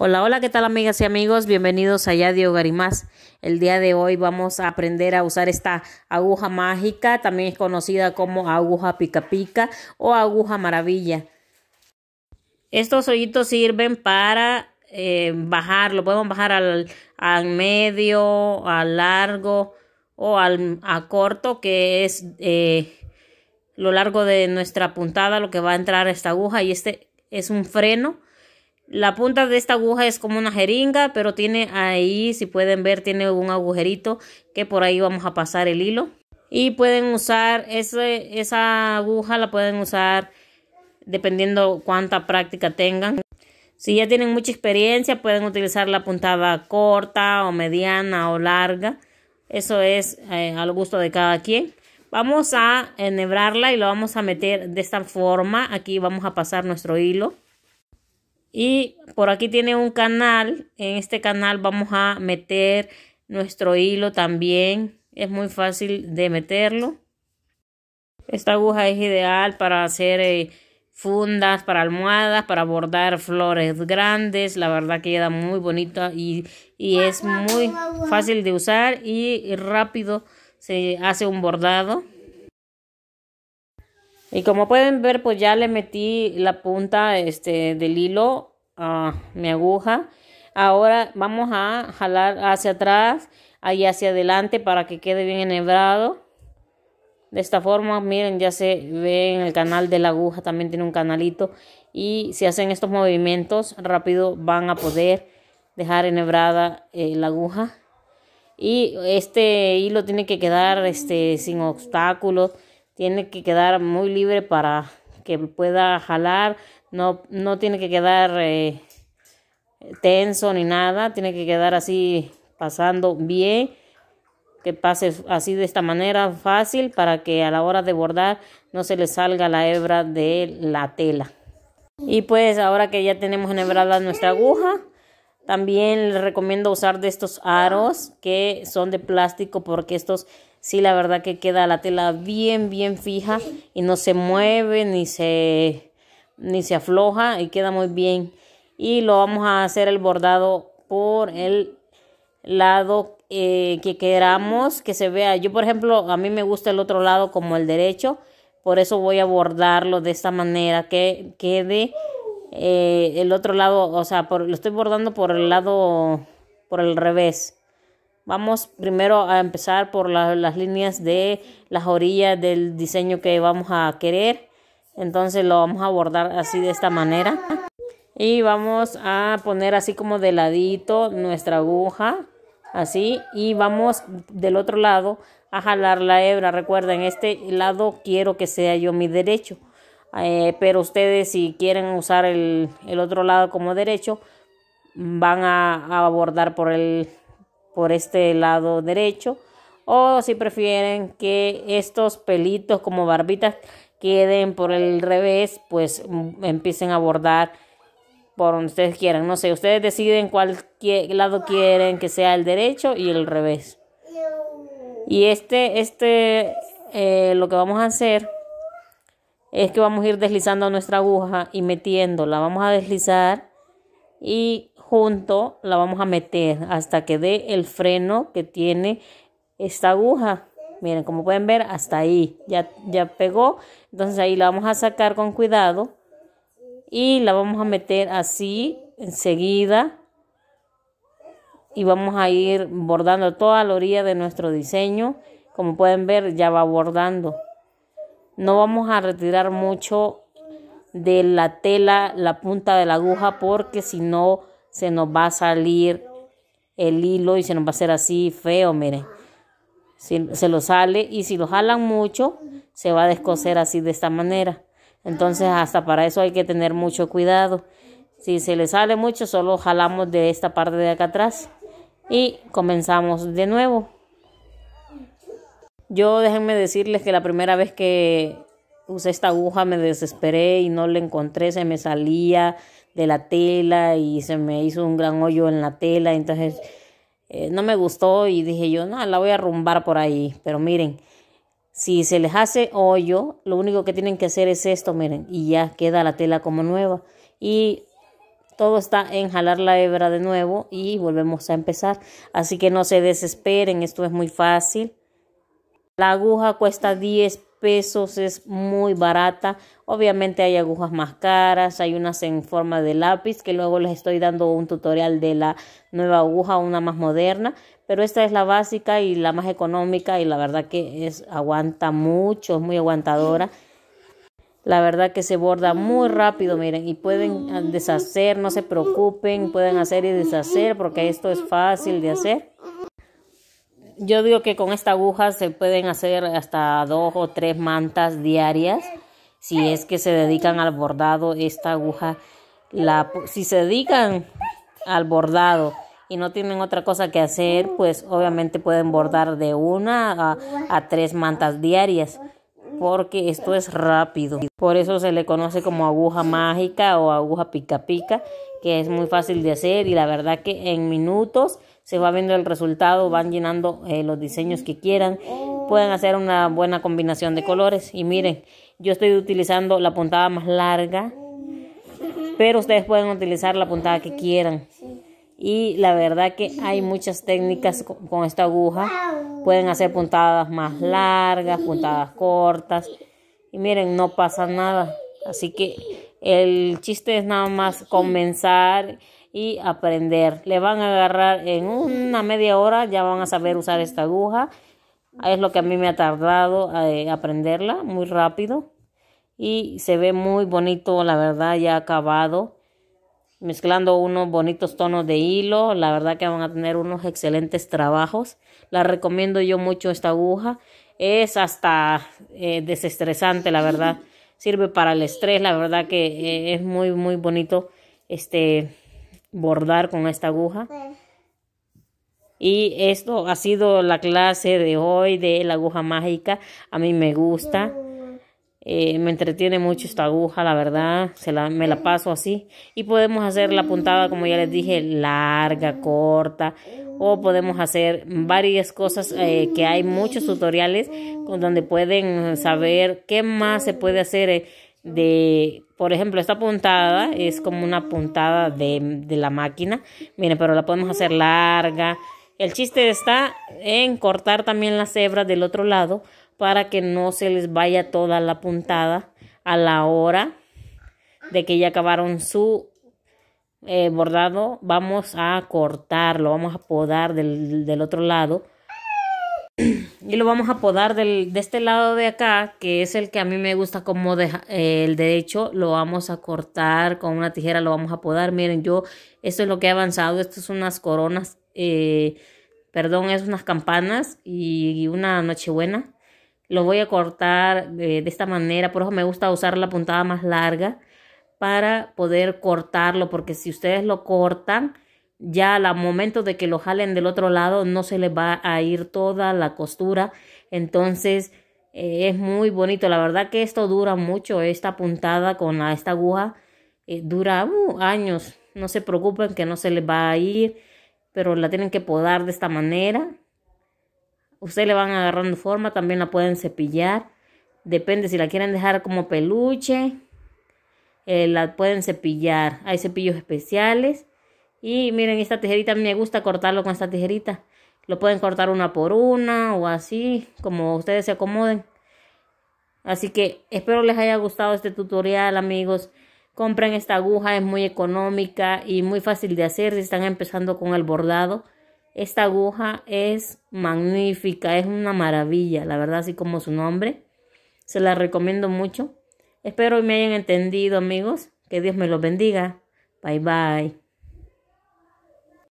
Hola, hola, ¿qué tal amigas y amigos? Bienvenidos a Yadio Garimás. El día de hoy vamos a aprender a usar esta aguja mágica, también es conocida como aguja pica pica o aguja maravilla. Estos hoyitos sirven para eh, bajar, lo podemos bajar al, al medio, al largo o al a corto, que es eh, lo largo de nuestra puntada, lo que va a entrar esta aguja y este es un freno la punta de esta aguja es como una jeringa, pero tiene ahí, si pueden ver, tiene un agujerito que por ahí vamos a pasar el hilo. Y pueden usar, esa aguja la pueden usar dependiendo cuánta práctica tengan. Si ya tienen mucha experiencia, pueden utilizar la puntada corta o mediana o larga. Eso es eh, al gusto de cada quien. Vamos a enhebrarla y lo vamos a meter de esta forma. Aquí vamos a pasar nuestro hilo. Y por aquí tiene un canal. En este canal vamos a meter nuestro hilo también. Es muy fácil de meterlo. Esta aguja es ideal para hacer eh, fundas, para almohadas, para bordar flores grandes. La verdad que queda muy bonita y, y es muy fácil de usar y rápido se hace un bordado. Y como pueden ver, pues ya le metí la punta este, del hilo a mi aguja. Ahora vamos a jalar hacia atrás y hacia adelante para que quede bien enhebrado. De esta forma, miren, ya se ve en el canal de la aguja, también tiene un canalito. Y si hacen estos movimientos, rápido van a poder dejar enhebrada eh, la aguja. Y este hilo tiene que quedar este, sin obstáculos tiene que quedar muy libre para que pueda jalar, no, no tiene que quedar eh, tenso ni nada, tiene que quedar así pasando bien, que pase así de esta manera fácil para que a la hora de bordar no se le salga la hebra de la tela. Y pues ahora que ya tenemos enhebrada nuestra aguja, también les recomiendo usar de estos aros que son de plástico porque estos sí la verdad que queda la tela bien bien fija y no se mueve ni se ni se afloja y queda muy bien y lo vamos a hacer el bordado por el lado eh, que queramos que se vea yo por ejemplo a mí me gusta el otro lado como el derecho por eso voy a bordarlo de esta manera que quede eh, el otro lado o sea lo estoy bordando por el lado por el revés Vamos primero a empezar por las líneas de las orillas del diseño que vamos a querer. Entonces lo vamos a abordar así de esta manera. Y vamos a poner así como de ladito nuestra aguja. Así. Y vamos del otro lado a jalar la hebra. Recuerden, este lado quiero que sea yo mi derecho. Eh, pero ustedes si quieren usar el, otro lado como derecho, van a, a abordar por el por este lado derecho o si prefieren que estos pelitos como barbitas queden por el revés, pues mm, empiecen a bordar por donde ustedes quieran. No sé, ustedes deciden cuál lado quieren que sea el derecho y el revés. Y este, este, eh, lo que vamos a hacer es que vamos a ir deslizando nuestra aguja y metiéndola. Vamos a deslizar y junto la vamos a meter hasta que dé el freno que tiene esta aguja miren como pueden ver hasta ahí ya, ya pegó entonces ahí la vamos a sacar con cuidado y la vamos a meter así enseguida y vamos a ir bordando toda la orilla de nuestro diseño como pueden ver ya va bordando no vamos a retirar mucho de la tela la punta de la aguja porque si no se nos va a salir el hilo y se nos va a hacer así feo, miren. Si, se lo sale y si lo jalan mucho, se va a descoser así de esta manera. Entonces hasta para eso hay que tener mucho cuidado. Si se le sale mucho, solo jalamos de esta parte de acá atrás y comenzamos de nuevo. Yo déjenme decirles que la primera vez que usé pues, esta aguja, me desesperé y no la encontré, se me salía de la tela y se me hizo un gran hoyo en la tela, entonces eh, no me gustó y dije yo, no, la voy a rumbar por ahí, pero miren, si se les hace hoyo, lo único que tienen que hacer es esto, miren, y ya queda la tela como nueva y todo está en jalar la hebra de nuevo y volvemos a empezar, así que no se desesperen, esto es muy fácil. La aguja cuesta 10 pesos es muy barata. Obviamente hay agujas más caras, hay unas en forma de lápiz que luego les estoy dando un tutorial de la nueva aguja, una más moderna, pero esta es la básica y la más económica y la verdad que es aguanta mucho, es muy aguantadora. La verdad que se borda muy rápido, miren, y pueden ah, deshacer, no se preocupen, pueden hacer y deshacer porque esto es fácil de hacer yo digo que con esta aguja se pueden hacer hasta dos o tres mantas diarias. Si es que se dedican al bordado, esta aguja, la, si se dedican al bordado y no tienen otra cosa que hacer, pues obviamente pueden bordar de una a tres mantas diarias porque esto es rápido. Por eso se le conoce como aguja mágica o aguja pica pica, que es muy fácil de hacer y la verdad que en minutos se va viendo el resultado, van llenando eh, los diseños que quieran, pueden hacer una buena combinación de colores y miren, yo estoy utilizando la puntada más larga, pero ustedes pueden utilizar la puntada que quieran. Y la verdad que hay muchas técnicas con esta aguja Pueden hacer puntadas más largas, puntadas cortas. Y miren, no pasa nada. Así que el chiste es nada más comenzar y aprender. Le van a agarrar en una media hora, ya van a saber usar esta aguja. Es lo que a mí me ha tardado eh, aprenderla muy rápido. Y se ve muy bonito, la verdad, ya acabado mezclando unos bonitos tonos de hilo. La verdad que van a tener unos excelentes trabajos. La recomiendo yo mucho esta aguja. Es hasta eh, desestresante, la verdad. Sirve para el estrés, la verdad que eh, es muy, muy bonito este bordar con esta aguja. Y esto ha sido la clase de hoy de la aguja mágica. A mí me gusta. Eh, me entretiene mucho esta aguja, la verdad, se la, me la paso así. Y podemos hacer la puntada, como ya les dije, larga, corta. O podemos hacer varias cosas eh, que hay muchos tutoriales con donde pueden saber qué más se puede hacer. Eh, de, por ejemplo, esta puntada es como una puntada de, de la máquina. Miren, pero la podemos hacer larga. El chiste está en cortar también las cebra del otro lado para que no se les vaya toda la puntada a la hora de que ya acabaron su eh, bordado vamos a cortarlo vamos a podar del, otro lado y lo vamos a podar del, de este lado de acá que es el que a mí me gusta como eh, el derecho lo vamos a cortar con una tijera lo vamos a podar miren yo esto es lo que he avanzado esto es unas coronas eh, perdón es unas campanas y una nochebuena lo voy a cortar eh, de, esta manera, por eso me gusta usar la puntada más larga para poder cortarlo, porque si ustedes lo cortan, ya al momento de que lo jalen del otro lado no se les va a ir toda la costura, entonces eh, es muy bonito, la verdad que esto dura mucho, esta puntada con esta aguja eh, dura uh, años, no se preocupen que no se les va a ir, pero la tienen que podar de esta manera Ustedes le van agarrando forma, también la pueden cepillar. Depende si la quieren dejar como peluche. Eh, la pueden cepillar. Hay cepillos especiales. Y miren, esta tijerita me gusta cortarlo con esta tijerita. Lo pueden cortar una por una o así, como ustedes se acomoden. Así que espero les haya gustado este tutorial, amigos. Compren esta aguja, es muy económica y muy fácil de hacer si están empezando con el bordado. Esta aguja es magnífica, es una maravilla, la verdad, así como su nombre. Se la recomiendo mucho. Espero me hayan entendido, amigos. Que Dios me los bendiga. Bye bye.